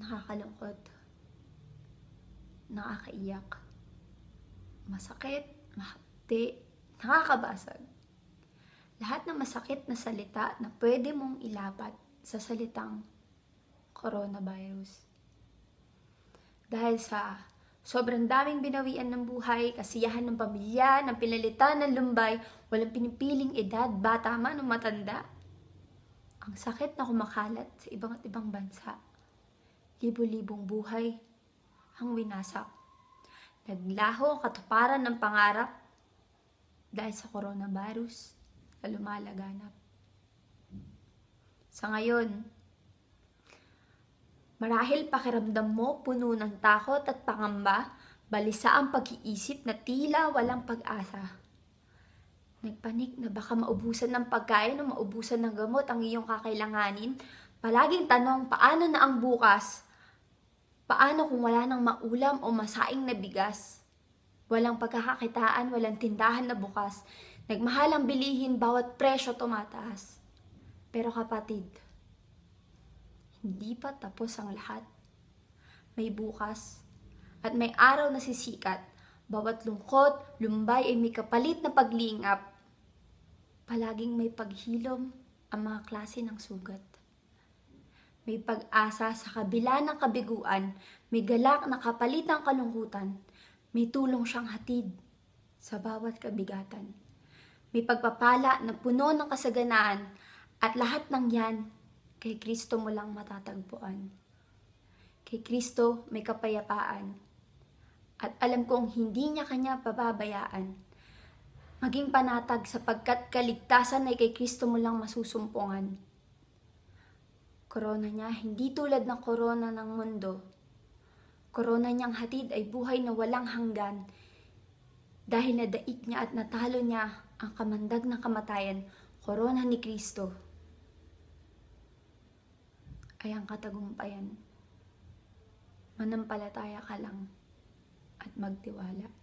nakakalungkot, nakakaiyak, masakit, mahapdi, nakakabasag. Lahat ng masakit na salita na pwede mong ilapat sa salitang coronavirus. Dahil sa sobrang daming binawian ng buhay, kasiyahan ng pamilya, ng pinalitan ng lumbay, walang pinipiling edad, bata man o matanda. Ang sakit na kumakalat sa ibang at ibang bansa libo-libong buhay ang winasak. Naglaho ang katuparan ng pangarap dahil sa coronavirus na lumalaganap. Sa ngayon, marahil pakiramdam mo puno ng takot at pangamba, balisa ang pag-iisip na tila walang pag-asa. Nagpanik na baka maubusan ng pagkain o maubusan ng gamot ang iyong kakailanganin. Palaging tanong, paano na ang bukas? Paano kung wala nang maulam o masaing na bigas? Walang pagkakakitaan, walang tindahan na bukas. Nagmahalang bilihin, bawat presyo tumataas. Pero kapatid, hindi pa tapos ang lahat. May bukas at may araw na sisikat. Bawat lungkot, lumbay ay may kapalit na paglingap. Palaging may paghilom ang mga klase ng sugat. May pag-asa sa kabila ng kabiguan, may galak na kapalit ng kalungkutan, may tulong siyang hatid sa bawat kabigatan. May pagpapala na puno ng kasaganaan at lahat ng yan kay Kristo mo lang matatagpuan. Kay Kristo may kapayapaan at alam kong hindi niya kanya pababayaan. Maging panatag sapagkat kaligtasan ay kay Kristo mo lang masusumpungan. Korona niya hindi tulad ng korona ng mundo. Korona niyang hatid ay buhay na walang hanggan dahil nadaig niya at natalo niya ang kamandag ng kamatayan, korona ni Kristo. Ay ang katagumpayan. Manampalataya ka lang at magtiwala.